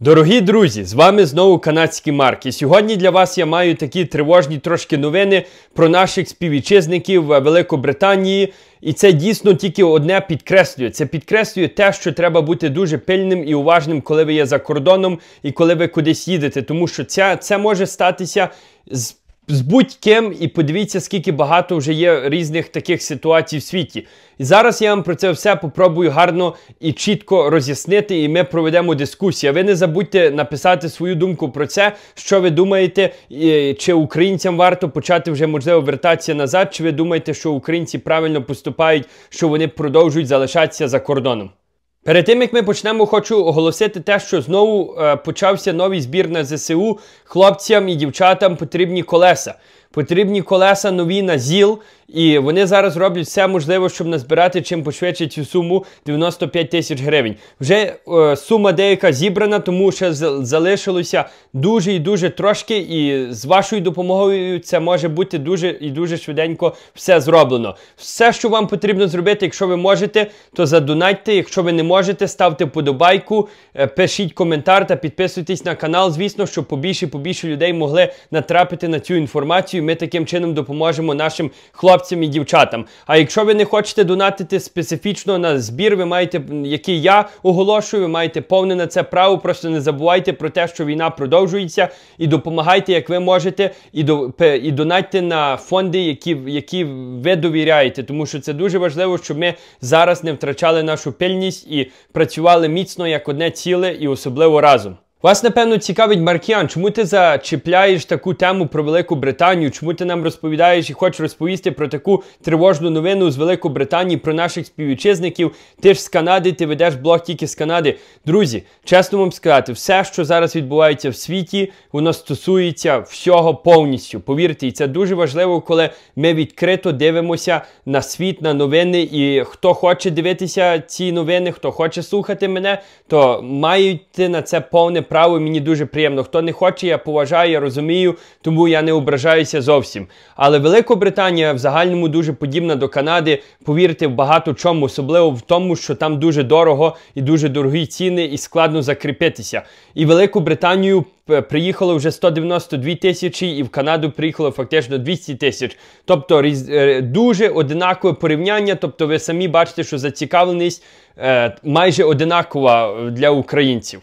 Дорогі друзі, з вами знову канадський Марк. І сьогодні для вас я маю такі тривожні трошки новини про наших співвітчизників Великобританії. І це дійсно тільки одне підкреслює. Це підкреслює те, що треба бути дуже пильним і уважним, коли ви є за кордоном і коли ви кудись їдете, тому що це, це може статися з з будь-ким, і подивіться, скільки багато вже є різних таких ситуацій в світі. І зараз я вам про це все попробую гарно і чітко роз'яснити, і ми проведемо дискусію. Ви не забудьте написати свою думку про це, що ви думаєте, і, чи українцям варто почати вже можливо вертатися назад, чи ви думаєте, що українці правильно поступають, що вони продовжують залишатися за кордоном. Перед тим як ми почнемо, хочу оголосити те, що знову е, почався новий збір на ЗСУ. Хлопцям і дівчатам потрібні колеса потрібні колеса нові на ЗІЛ, і вони зараз роблять все можливе, щоб назбирати чим пошвидше цю суму 95 тисяч гривень. Вже е, сума деяка зібрана, тому що залишилося дуже і дуже трошки. І з вашою допомогою це може бути дуже і дуже швиденько все зроблено. Все, що вам потрібно зробити, якщо ви можете, то задонайте. Якщо ви не можете, ставте вподобайку, е, пишіть коментар та підписуйтесь на канал. Звісно, щоб побільше побільше людей могли натрапити на цю інформацію ми таким чином допоможемо нашим хлопцям і дівчатам. А якщо ви не хочете донатити специфічно на збір, ви маєте, який я оголошую, ви маєте повне на це право. Просто не забувайте про те, що війна продовжується, і допомагайте, як ви можете, і до і донатьте на фонди, які які ви довіряєте, тому що це дуже важливо, щоб ми зараз не втрачали нашу пильність і працювали міцно як одне ціле, і особливо разом. Вас, напевно, цікавить Маркіан, чому ти зачіпляєш таку тему про Велику Британію? Чому ти нам розповідаєш і хочеш розповісти про таку тривожну новину з Великої Британії про наших співвітчизників? Ти ж з Канади, ти ведеш блог тільки з Канади. Друзі, чесно вам сказати, все, що зараз відбувається в світі, воно стосується всього повністю. Повірте, і це дуже важливо, коли ми відкрито дивимося на світ, на новини. І хто хоче дивитися ці новини, хто хоче слухати мене, то маєте на це повне право право, мені дуже приємно. Хто не хоче, я поважаю, я розумію, тому я не ображаюся зовсім. Але Великобританія в загальному дуже подібна до Канади. Повірте, в багато чому, особливо в тому, що там дуже дорого і дуже дорогі ціни, і складно закріпитися. І Велику Британію. Е, приїхало вже 192 тисячі, і в Канаду приїхало фактично 200 тисяч. Тобто різ... Е, дуже одинакове порівняння. Тобто, ви самі бачите, що зацікавленість е, майже одинакова для українців.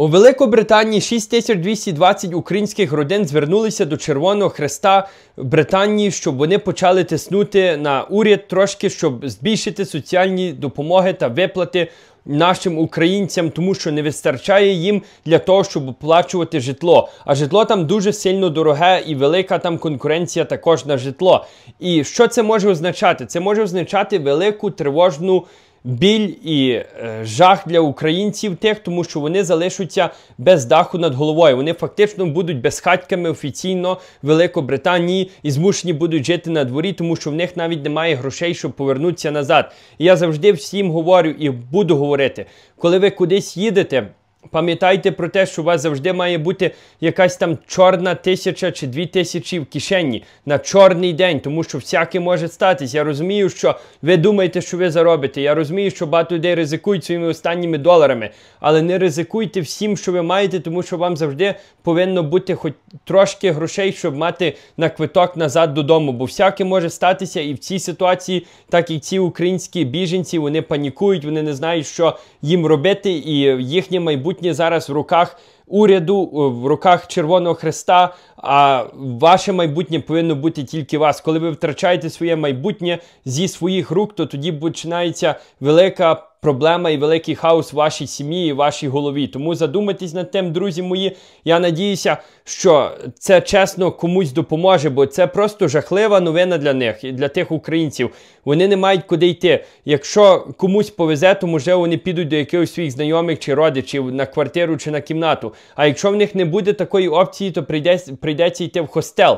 У Великобританії 6220 українських родин звернулися до Червоного Хреста Британії, щоб вони почали тиснути на уряд трошки, щоб збільшити соціальні допомоги та виплати нашим українцям, тому що не вистачає їм для того, щоб оплачувати житло. А житло там дуже сильно дороге і велика там конкуренція також на житло. І що це може означати? Це може означати велику тривожну біль і е, жах для українців тих, тому що вони залишаться без даху над головою. Вони фактично будуть безхатьками офіційно Великобританії і змушені будуть жити на дворі, тому що в них навіть немає грошей, щоб повернутися назад. І я завжди всім говорю і буду говорити, коли ви кудись їдете. Пам'ятайте про те, що у вас завжди має бути якась там чорна тисяча чи дві тисячі в кишені на чорний день, тому що всяке може статись. Я розумію, що ви думаєте, що ви заробите. Я розумію, що багато людей ризикують своїми останніми доларами, але не ризикуйте всім, що ви маєте, тому що вам завжди повинно бути хоч трошки грошей, щоб мати на квиток назад додому. Бо всяке може статися, і в цій ситуації, так і ці українські біженці, вони панікують, вони не знають, що їм робити, і їхнє майбутнє майбутнє зараз в руках уряду, е, в руках Червоного Хреста. А ваше майбутнє повинно бути тільки вас. Коли ви втрачаєте своє майбутнє зі своїх рук, то тоді починається велика проблема і великий хаос в вашій сім'ї і вашій голові. Тому задумайтесь над тим, друзі мої. Я надіюся, що це чесно комусь допоможе, бо це просто жахлива новина для них і для тих українців. Вони не мають куди йти. Якщо комусь повезе, то може вони підуть до якихось своїх знайомих чи родичів на квартиру чи на кімнату. А якщо в них не буде такої опції, то прийдеться прийдеться йти в хостел.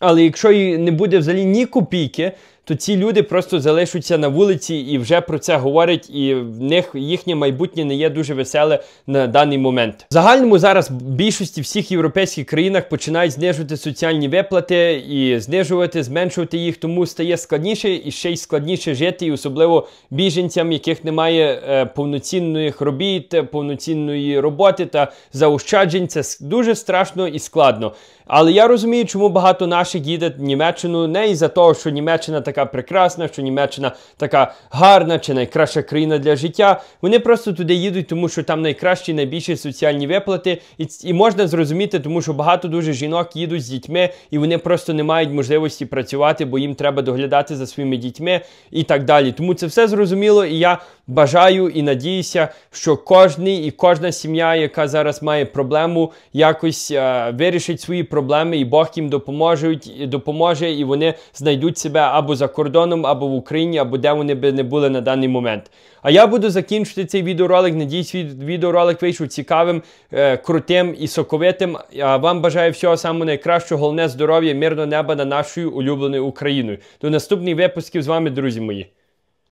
Але якщо і не буде взагалі ні копійки то ці люди просто залишаться на вулиці і вже про це говорять, і в них їхнє майбутнє не є дуже веселе на даний момент. В загальному зараз більшості всіх європейських країнах починають знижувати соціальні виплати і знижувати, зменшувати їх, тому стає складніше і ще й складніше жити, і особливо біженцям, яких немає е, повноцінних робіт, повноцінної роботи та заощаджень. Це дуже страшно і складно. Але я розумію, чому багато наших їде в Німеччину не із-за того, що Німеччина така така прекрасна, що Німеччина така гарна чи найкраща країна для життя. Вони просто туди їдуть, тому що там найкращі, найбільші соціальні виплати, і і можна зрозуміти, тому що багато дуже жінок їдуть з дітьми, і вони просто не мають можливості працювати, бо їм треба доглядати за своїми дітьми і так далі. Тому це все зрозуміло, і я бажаю і надіюся, що кожний і кожна сім'я, яка зараз має проблему, якось е, вирішить свої проблеми, і Бог їм допоможуть, допоможе, і вони знайдуть себе або за кордоном або в Україні, або де вони би не були на даний момент. А я буду закінчити цей відеоролик. Надіюсь, відеоролик вийшов цікавим, е, крутим і соковитим. А вам бажаю всього самого найкращого, головне здоров'я, мирного неба на нашою улюбленою Україною. До наступних випусків з вами, друзі мої.